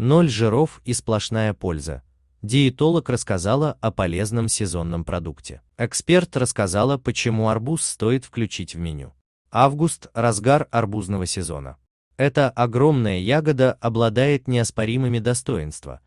Ноль жиров и сплошная польза. Диетолог рассказала о полезном сезонном продукте. Эксперт рассказала, почему арбуз стоит включить в меню. Август – разгар арбузного сезона. Эта огромная ягода обладает неоспоримыми достоинствами.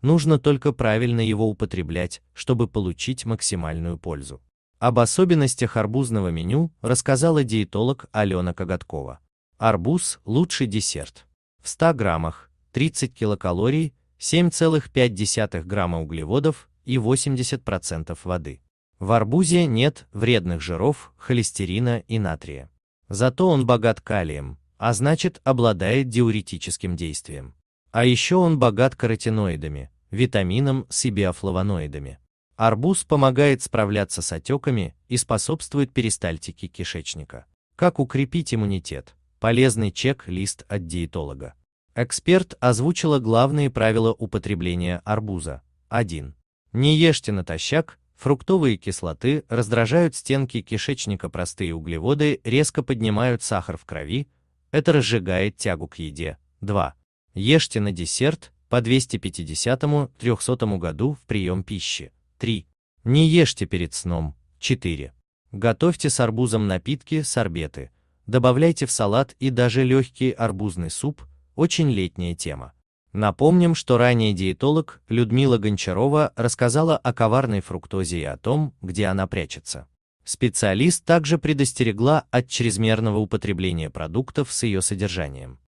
Нужно только правильно его употреблять, чтобы получить максимальную пользу. Об особенностях арбузного меню рассказала диетолог Алена Коготкова. Арбуз – лучший десерт. В 100 граммах 30 килокалорий, 7,5 грамма углеводов и 80% воды. В арбузе нет вредных жиров, холестерина и натрия. Зато он богат калием, а значит обладает диуретическим действием. А еще он богат каротиноидами, витамином с и биофлавоноидами. Арбуз помогает справляться с отеками и способствует перистальтике кишечника. Как укрепить иммунитет? Полезный чек-лист от диетолога. Эксперт озвучила главные правила употребления арбуза. 1. Не ешьте натощак, фруктовые кислоты раздражают стенки кишечника, простые углеводы резко поднимают сахар в крови, это разжигает тягу к еде. 2. Ешьте на десерт по 250-300 году в прием пищи. 3. Не ешьте перед сном. 4. Готовьте с арбузом напитки, сорбеты. Добавляйте в салат и даже легкий арбузный суп, очень летняя тема. Напомним, что ранее диетолог Людмила Гончарова рассказала о коварной фруктозе и о том, где она прячется. Специалист также предостерегла от чрезмерного употребления продуктов с ее содержанием.